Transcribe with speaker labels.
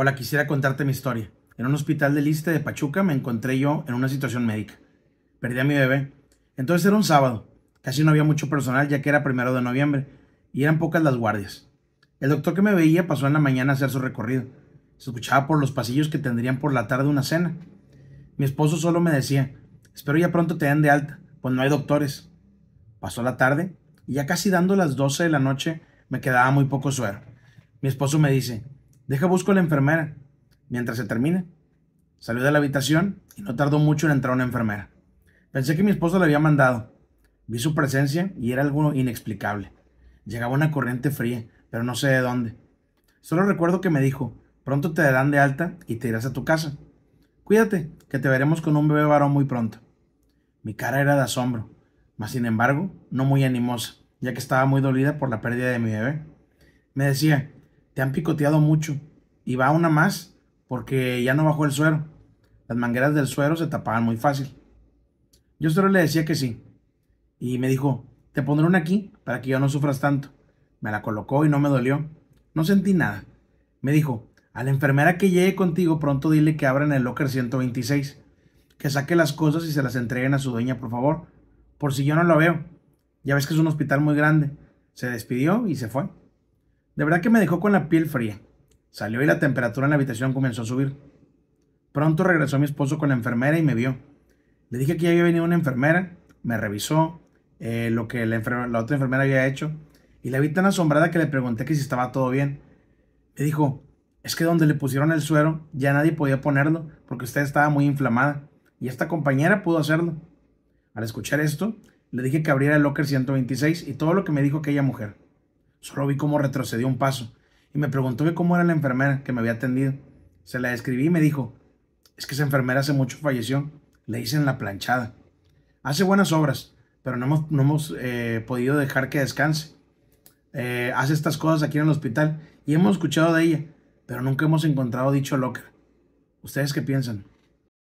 Speaker 1: Hola, quisiera contarte mi historia. En un hospital de Liste de Pachuca me encontré yo en una situación médica. Perdí a mi bebé. Entonces era un sábado. Casi no había mucho personal ya que era primero de noviembre y eran pocas las guardias. El doctor que me veía pasó en la mañana a hacer su recorrido. Se escuchaba por los pasillos que tendrían por la tarde una cena. Mi esposo solo me decía, espero ya pronto te den de alta, pues no hay doctores. Pasó la tarde y ya casi dando las 12 de la noche me quedaba muy poco suero. Mi esposo me dice, Deja busco a la enfermera. Mientras se termine. Salió de la habitación y no tardó mucho en entrar una enfermera. Pensé que mi esposo la había mandado. Vi su presencia y era algo inexplicable. Llegaba una corriente fría, pero no sé de dónde. Solo recuerdo que me dijo, pronto te darán de alta y te irás a tu casa. Cuídate, que te veremos con un bebé varón muy pronto. Mi cara era de asombro, mas sin embargo, no muy animosa, ya que estaba muy dolida por la pérdida de mi bebé. Me decía, te han picoteado mucho y va una más porque ya no bajó el suero. Las mangueras del suero se tapaban muy fácil. Yo solo este le decía que sí. Y me dijo, te pondré una aquí para que yo no sufras tanto. Me la colocó y no me dolió. No sentí nada. Me dijo, a la enfermera que llegue contigo pronto dile que abran el locker 126. Que saque las cosas y se las entreguen a su dueña, por favor. Por si yo no lo veo. Ya ves que es un hospital muy grande. Se despidió y se fue. De verdad que me dejó con la piel fría. Salió y la temperatura en la habitación comenzó a subir. Pronto regresó mi esposo con la enfermera y me vio. Le dije que ya había venido una enfermera, me revisó eh, lo que la, la, otra enfermera había hecho y la vi tan asombrada que le pregunté que si estaba todo bien. Me dijo, es que donde le pusieron el suero ya nadie podía ponerlo porque usted estaba muy inflamada y esta compañera pudo hacerlo. Al escuchar esto, le dije que abriera el locker 126 y todo lo que me dijo aquella mujer. Solo pues, vi cómo retrocedió un paso y me preguntó que cómo era la enfermera que me había atendido. Se la describí y me dijo, es que esa enfermera hace mucho falleció, le dicen la planchada. Hace buenas obras, pero no hemos, eh, podido dejar que descanse. Eh, hace estas cosas aquí en el hospital y hemos escuchado de ella, pero nunca hemos encontrado dicho loca ¿Ustedes qué piensan?